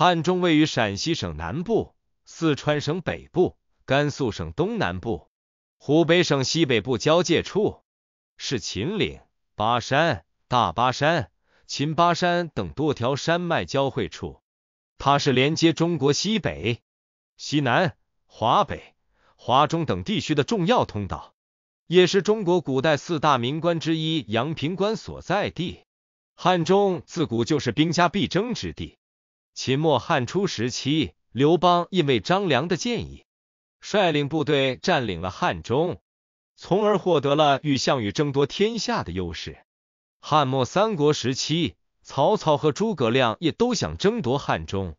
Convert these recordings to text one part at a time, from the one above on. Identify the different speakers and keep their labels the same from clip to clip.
Speaker 1: 汉中位于陕西省南部、四川省北部、甘肃省东南部、湖北省西北部交界处，是秦岭、巴山、大巴山、秦巴山等多条山脉交汇处。它是连接中国西北、西南、华北、华中等地区的重要通道，也是中国古代四大名关之一——阳平关所在地。汉中自古就是兵家必争之地。秦末汉初时期，刘邦因为张良的建议，率领部队占领了汉中，从而获得了与项羽争夺天下的优势。汉末三国时期，曹操和诸葛亮也都想争夺汉中，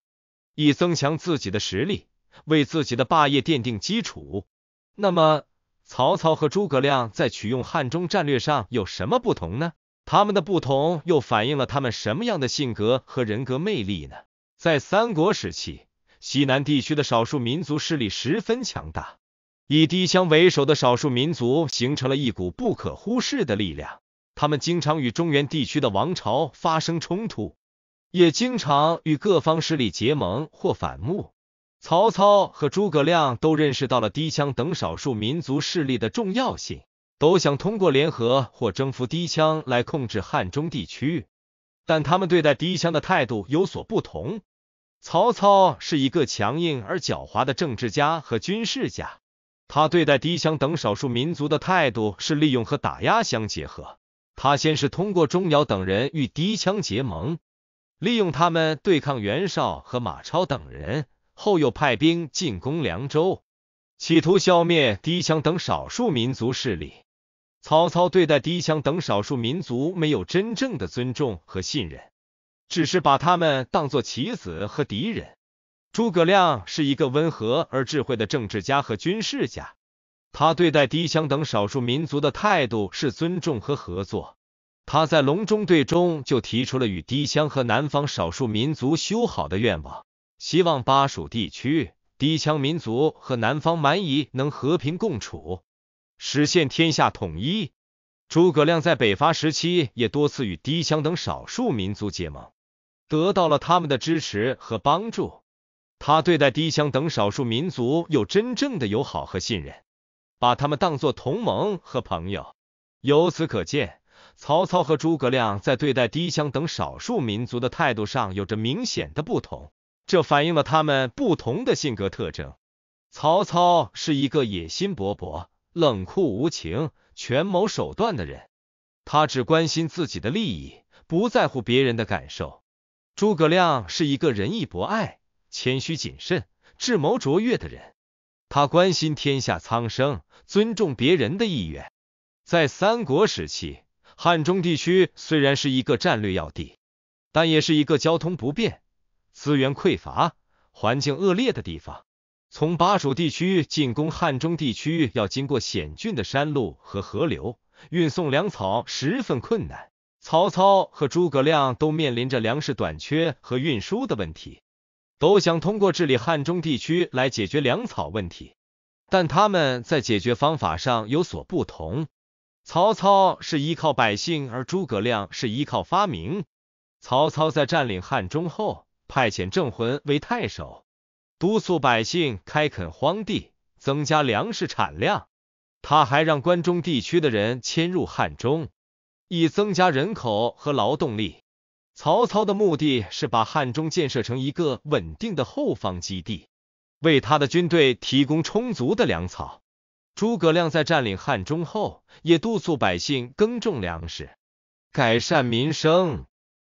Speaker 1: 以增强自己的实力，为自己的霸业奠定基础。那么，曹操和诸葛亮在取用汉中战略上有什么不同呢？他们的不同又反映了他们什么样的性格和人格魅力呢？在三国时期，西南地区的少数民族势力十分强大。以低羌为首的少数民族形成了一股不可忽视的力量。他们经常与中原地区的王朝发生冲突，也经常与各方势力结盟或反目。曹操和诸葛亮都认识到了低羌等少数民族势力的重要性，都想通过联合或征服低羌来控制汉中地区，但他们对待低羌的态度有所不同。曹操是一个强硬而狡猾的政治家和军事家。他对待低羌等少数民族的态度是利用和打压相结合。他先是通过钟繇等人与敌羌结盟，利用他们对抗袁绍和马超等人；后又派兵进攻凉州，企图消灭低羌等少数民族势力。曹操对待低羌等少数民族没有真正的尊重和信任。只是把他们当作棋子和敌人。诸葛亮是一个温和而智慧的政治家和军事家，他对待低羌等少数民族的态度是尊重和合作。他在隆中对中就提出了与低羌和南方少数民族修好的愿望，希望巴蜀地区低羌民族和南方蛮夷能和平共处，实现天下统一。诸葛亮在北伐时期也多次与低羌等少数民族结盟。得到了他们的支持和帮助，他对待低羌等少数民族有真正的友好和信任，把他们当作同盟和朋友。由此可见，曹操和诸葛亮在对待低羌等少数民族的态度上有着明显的不同，这反映了他们不同的性格特征。曹操是一个野心勃勃、冷酷无情、权谋手段的人，他只关心自己的利益，不在乎别人的感受。诸葛亮是一个仁义博爱、谦虚谨慎、智谋卓越的人。他关心天下苍生，尊重别人的意愿。在三国时期，汉中地区虽然是一个战略要地，但也是一个交通不便、资源匮乏、环境恶劣的地方。从巴蜀地区进攻汉中地区，要经过险峻的山路和河流，运送粮草十分困难。曹操和诸葛亮都面临着粮食短缺和运输的问题，都想通过治理汉中地区来解决粮草问题，但他们在解决方法上有所不同。曹操是依靠百姓，而诸葛亮是依靠发明。曹操在占领汉中后，派遣郑浑为太守，督促百姓开垦荒地，增加粮食产量。他还让关中地区的人迁入汉中。以增加人口和劳动力。曹操的目的是把汉中建设成一个稳定的后方基地，为他的军队提供充足的粮草。诸葛亮在占领汉中后，也督促百姓耕种粮食，改善民生。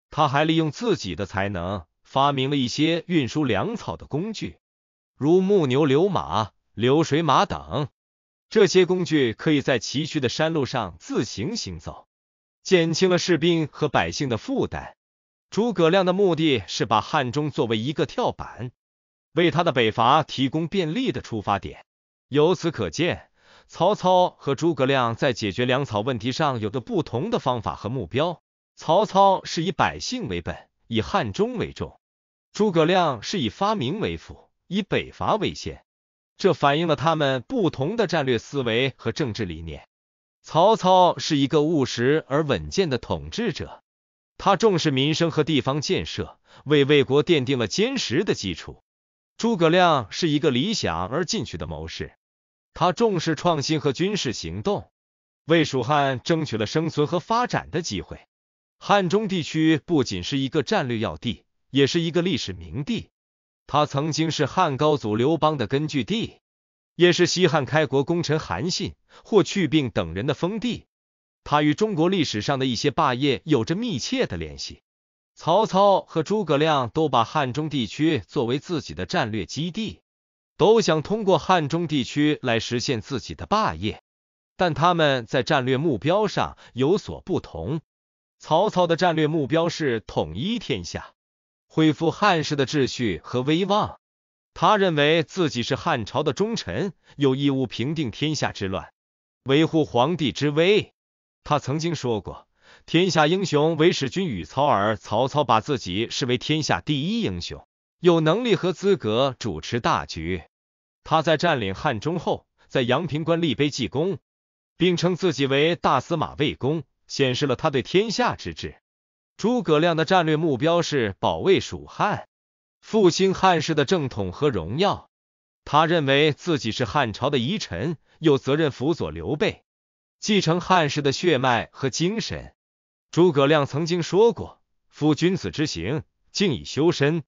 Speaker 1: 他还利用自己的才能，发明了一些运输粮草的工具，如木牛流马、流水马等。这些工具可以在崎岖的山路上自行行走。减轻了士兵和百姓的负担。诸葛亮的目的是把汉中作为一个跳板，为他的北伐提供便利的出发点。由此可见，曹操和诸葛亮在解决粮草问题上有着不同的方法和目标。曹操是以百姓为本，以汉中为重；诸葛亮是以发明为辅，以北伐为先。这反映了他们不同的战略思维和政治理念。曹操是一个务实而稳健的统治者，他重视民生和地方建设，为魏国奠定了坚实的基础。诸葛亮是一个理想而进取的谋士，他重视创新和军事行动，为蜀汉争取了生存和发展的机会。汉中地区不仅是一个战略要地，也是一个历史名地，它曾经是汉高祖刘邦的根据地。也是西汉开国功臣韩信、霍去病等人的封地，他与中国历史上的一些霸业有着密切的联系。曹操和诸葛亮都把汉中地区作为自己的战略基地，都想通过汉中地区来实现自己的霸业，但他们在战略目标上有所不同。曹操的战略目标是统一天下，恢复汉室的秩序和威望。他认为自己是汉朝的忠臣，有义务平定天下之乱，维护皇帝之威。他曾经说过：“天下英雄，唯使君与操耳。”曹操把自己视为天下第一英雄，有能力和资格主持大局。他在占领汉中后，在阳平关立碑记功，并称自己为大司马魏公，显示了他对天下之志。诸葛亮的战略目标是保卫蜀汉。复兴汉室的正统和荣耀，他认为自己是汉朝的遗臣，有责任辅佐刘备，继承汉室的血脉和精神。诸葛亮曾经说过：“夫君子之行，静以修身，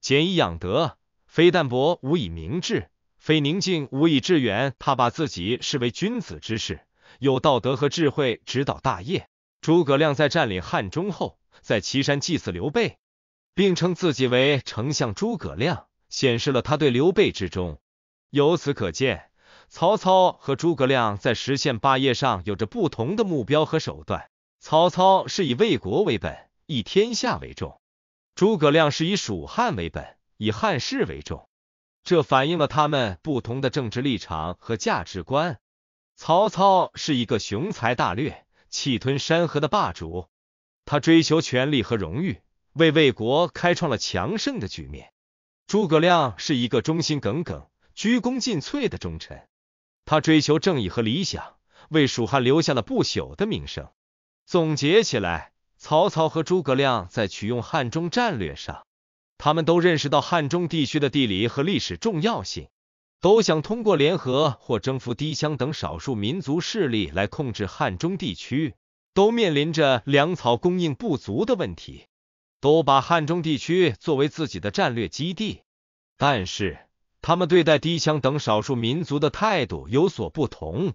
Speaker 1: 俭以养德，非淡泊无以明志，非宁静无以致远。”他把自己视为君子之事，有道德和智慧指导大业。诸葛亮在占领汉中后，在岐山祭祀刘备。并称自己为丞相诸葛亮，显示了他对刘备之忠。由此可见，曹操和诸葛亮在实现霸业上有着不同的目标和手段。曹操是以魏国为本，以天下为重；诸葛亮是以蜀汉为本，以汉室为重。这反映了他们不同的政治立场和价值观。曹操是一个雄才大略、气吞山河的霸主，他追求权力和荣誉。为魏国开创了强盛的局面。诸葛亮是一个忠心耿耿、鞠躬尽瘁的忠臣，他追求正义和理想，为蜀汉留下了不朽的名声。总结起来，曹操和诸葛亮在取用汉中战略上，他们都认识到汉中地区的地理和历史重要性，都想通过联合或征服氐羌等少数民族势力来控制汉中地区，都面临着粮草供应不足的问题。都把汉中地区作为自己的战略基地，但是他们对待低羌等少数民族的态度有所不同。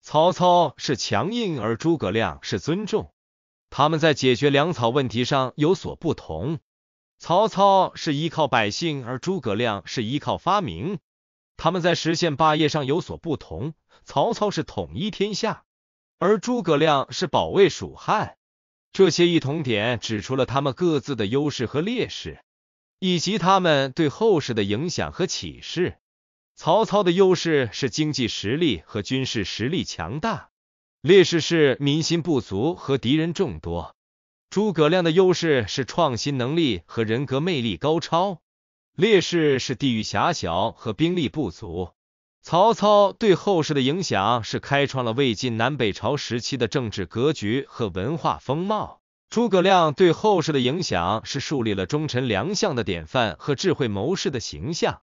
Speaker 1: 曹操是强硬，而诸葛亮是尊重。他们在解决粮草问题上有所不同。曹操是依靠百姓，而诸葛亮是依靠发明。他们在实现霸业上有所不同。曹操是统一天下，而诸葛亮是保卫蜀汉。这些异同点指出了他们各自的优势和劣势，以及他们对后世的影响和启示。曹操的优势是经济实力和军事实力强大，劣势是民心不足和敌人众多；诸葛亮的优势是创新能力和人格魅力高超，劣势是地域狭小和兵力不足。曹操对后世的影响是开创了魏晋南北朝时期的政治格局和文化风貌。诸葛亮对后世的影响是树立了忠臣良相的典范和智慧谋士的形象。